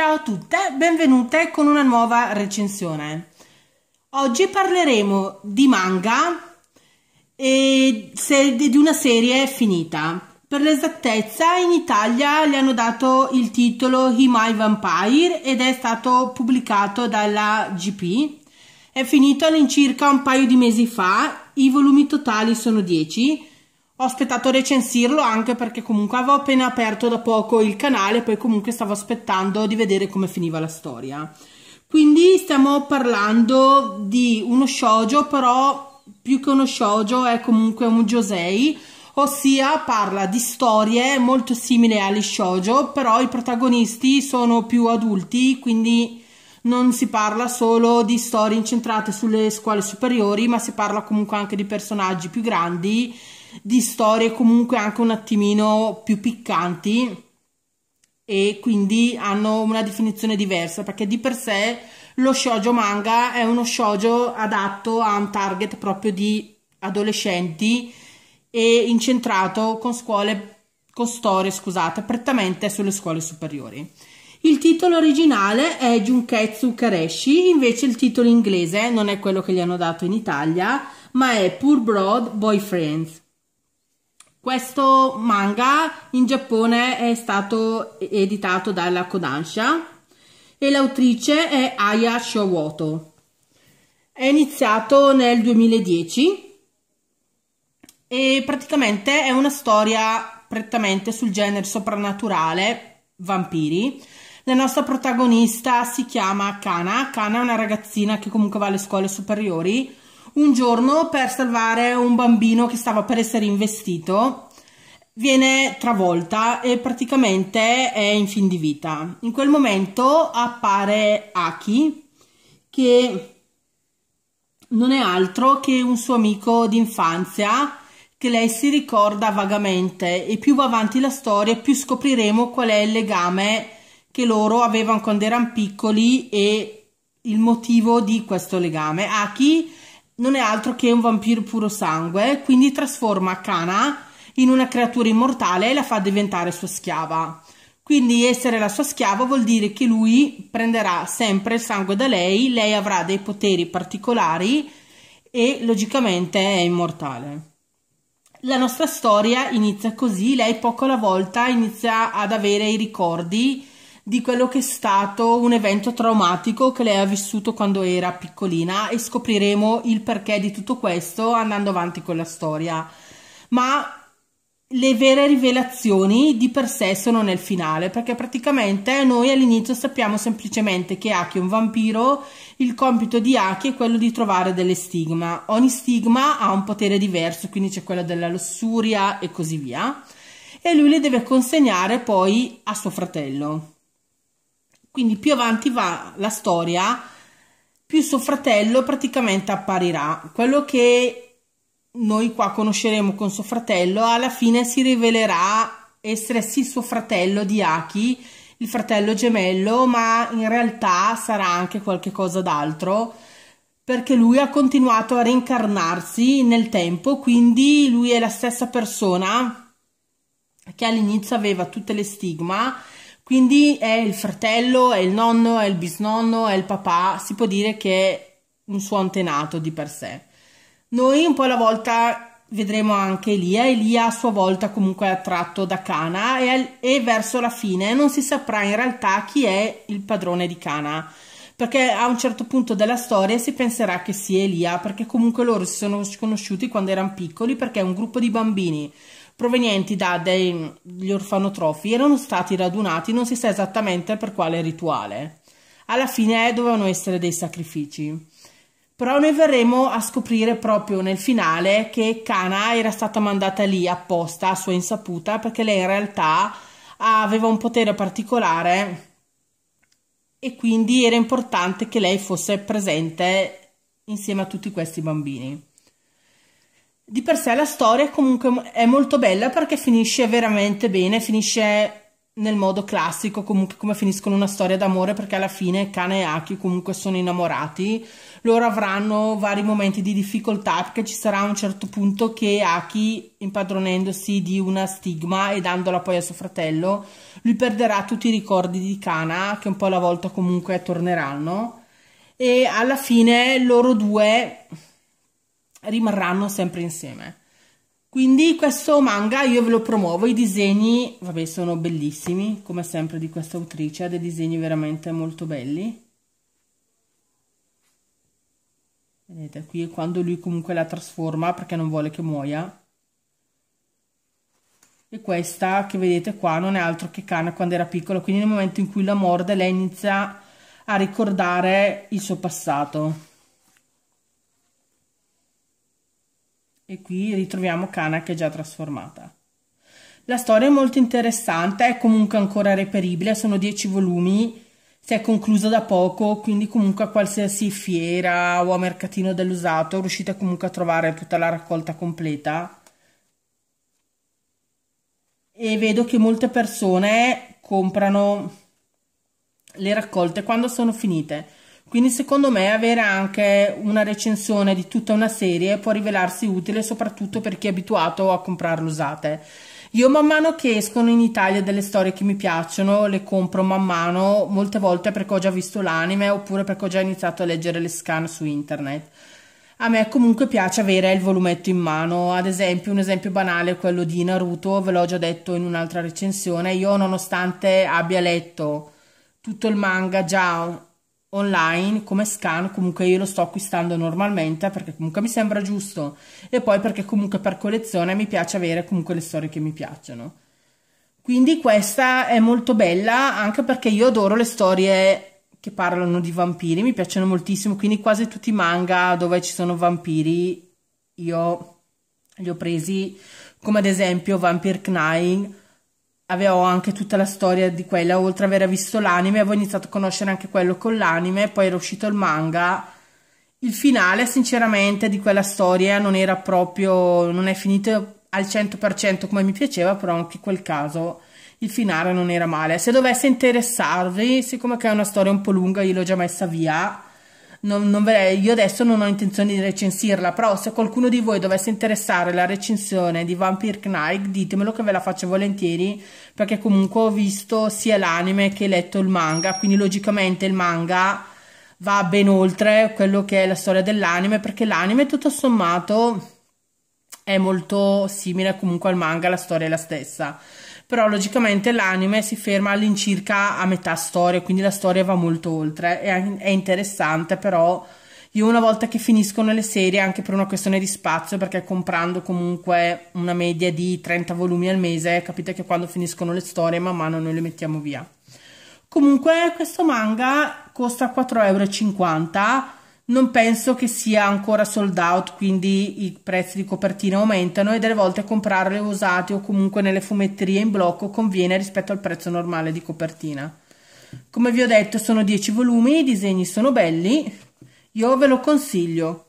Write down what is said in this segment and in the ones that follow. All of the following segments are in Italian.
Ciao a tutte, benvenute con una nuova recensione. Oggi parleremo di manga e di una serie finita. Per l'esattezza, in Italia gli hanno dato il titolo Himai Vampire ed è stato pubblicato dalla GP. È finito all'incirca un paio di mesi fa, i volumi totali sono 10 ho aspettato a recensirlo anche perché comunque avevo appena aperto da poco il canale, poi comunque stavo aspettando di vedere come finiva la storia. Quindi stiamo parlando di uno shoujo, però più che uno shoujo è comunque un josei, ossia parla di storie molto simili agli shoujo, però i protagonisti sono più adulti, quindi non si parla solo di storie incentrate sulle scuole superiori, ma si parla comunque anche di personaggi più grandi, di storie comunque anche un attimino più piccanti e quindi hanno una definizione diversa perché di per sé lo shoujo manga è uno shoujo adatto a un target proprio di adolescenti e incentrato con scuole con storie, scusate, prettamente sulle scuole superiori. Il titolo originale è Junketsu Kareshi, invece il titolo inglese non è quello che gli hanno dato in Italia, ma è Poor Broad Boyfriends. Questo manga in Giappone è stato editato dalla Kodansha e l'autrice è Aya Showoto. È iniziato nel 2010 e praticamente è una storia prettamente sul genere soprannaturale, vampiri, la nostra protagonista si chiama Kana. Kana è una ragazzina che comunque va alle scuole superiori. Un giorno per salvare un bambino che stava per essere investito viene travolta e praticamente è in fin di vita. In quel momento appare Aki che non è altro che un suo amico d'infanzia che lei si ricorda vagamente e più va avanti la storia più scopriremo qual è il legame che loro avevano quando erano piccoli e il motivo di questo legame. Aki non è altro che un vampiro puro sangue, quindi trasforma Kana in una creatura immortale e la fa diventare sua schiava. Quindi essere la sua schiava vuol dire che lui prenderà sempre il sangue da lei, lei avrà dei poteri particolari e logicamente è immortale. La nostra storia inizia così, lei poco alla volta inizia ad avere i ricordi di quello che è stato un evento traumatico che lei ha vissuto quando era piccolina e scopriremo il perché di tutto questo andando avanti con la storia. Ma le vere rivelazioni di per sé sono nel finale, perché praticamente noi all'inizio sappiamo semplicemente che Aki è un vampiro, il compito di Aki è quello di trovare delle stigma. Ogni stigma ha un potere diverso, quindi c'è quello della lussuria e così via, e lui le deve consegnare poi a suo fratello. Quindi più avanti va la storia, più suo fratello praticamente apparirà. Quello che noi qua conosceremo con suo fratello alla fine si rivelerà essere sì suo fratello di Aki, il fratello gemello, ma in realtà sarà anche qualche cosa d'altro perché lui ha continuato a reincarnarsi nel tempo, quindi lui è la stessa persona che all'inizio aveva tutte le stigma quindi è il fratello, è il nonno, è il bisnonno, è il papà, si può dire che è un suo antenato di per sé. Noi un po' alla volta vedremo anche Elia, Elia a sua volta comunque è attratto da Cana e, al, e verso la fine non si saprà in realtà chi è il padrone di Cana, perché a un certo punto della storia si penserà che sia Elia, perché comunque loro si sono conosciuti quando erano piccoli perché è un gruppo di bambini provenienti da degli orfanotrofi erano stati radunati non si sa esattamente per quale rituale. Alla fine dovevano essere dei sacrifici. Però noi verremo a scoprire proprio nel finale che Kana era stata mandata lì apposta a sua insaputa perché lei in realtà aveva un potere particolare e quindi era importante che lei fosse presente insieme a tutti questi bambini di per sé la storia comunque è molto bella perché finisce veramente bene, finisce nel modo classico, comunque come finiscono una storia d'amore, perché alla fine Kana e Aki comunque sono innamorati, loro avranno vari momenti di difficoltà, perché ci sarà un certo punto che Aki, impadronendosi di una stigma e dandola poi a suo fratello, lui perderà tutti i ricordi di Kana, che un po' alla volta comunque torneranno, e alla fine loro due rimarranno sempre insieme. Quindi questo manga io ve lo promuovo, i disegni, vabbè, sono bellissimi, come sempre di questa autrice, ha dei disegni veramente molto belli. Vedete, qui è quando lui comunque la trasforma perché non vuole che muoia. E questa che vedete qua non è altro che Kana quando era piccola, quindi nel momento in cui la morde lei inizia a ricordare il suo passato. e qui ritroviamo Kana che è già trasformata. La storia è molto interessante, è comunque ancora reperibile, sono dieci volumi, si è conclusa da poco, quindi comunque a qualsiasi fiera o a mercatino dell'usato riuscite comunque a trovare tutta la raccolta completa. E vedo che molte persone comprano le raccolte quando sono finite quindi secondo me avere anche una recensione di tutta una serie può rivelarsi utile soprattutto per chi è abituato a comprarle usate. Io man mano che escono in Italia delle storie che mi piacciono, le compro man mano, molte volte perché ho già visto l'anime oppure perché ho già iniziato a leggere le scan su internet. A me comunque piace avere il volumetto in mano, ad esempio un esempio banale è quello di Naruto, ve l'ho già detto in un'altra recensione, io nonostante abbia letto tutto il manga già online come scan comunque io lo sto acquistando normalmente perché comunque mi sembra giusto e poi perché comunque per collezione mi piace avere comunque le storie che mi piacciono quindi questa è molto bella anche perché io adoro le storie che parlano di vampiri mi piacciono moltissimo quindi quasi tutti i manga dove ci sono vampiri io li ho presi come ad esempio Vampire Knight avevo anche tutta la storia di quella, oltre ad aver visto l'anime, avevo iniziato a conoscere anche quello con l'anime, poi era uscito il manga. Il finale, sinceramente, di quella storia non era proprio, non è finito al 100% come mi piaceva, però anche in quel caso il finale non era male. Se dovesse interessarvi, siccome che è una storia un po' lunga, io l'ho già messa via, non, non io adesso non ho intenzione di recensirla, però se qualcuno di voi dovesse interessare la recensione di Vampire Knight, ditemelo che ve la faccio volentieri, perché comunque ho visto sia l'anime che letto il manga, quindi logicamente il manga va ben oltre quello che è la storia dell'anime, perché l'anime tutto sommato è molto simile comunque al manga, la storia è la stessa però logicamente l'anime si ferma all'incirca a metà storia, quindi la storia va molto oltre, è, è interessante però io una volta che finiscono le serie, anche per una questione di spazio, perché comprando comunque una media di 30 volumi al mese, capite che quando finiscono le storie man mano noi le mettiamo via. Comunque questo manga costa 4,50 euro, non penso che sia ancora sold out, quindi i prezzi di copertina aumentano e delle volte comprarle usate o comunque nelle fumetterie in blocco conviene rispetto al prezzo normale di copertina. Come vi ho detto sono 10 volumi, i disegni sono belli, io ve lo consiglio.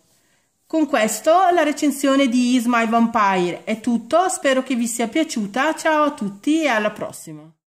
Con questo la recensione di Is My Vampire è tutto, spero che vi sia piaciuta, ciao a tutti e alla prossima!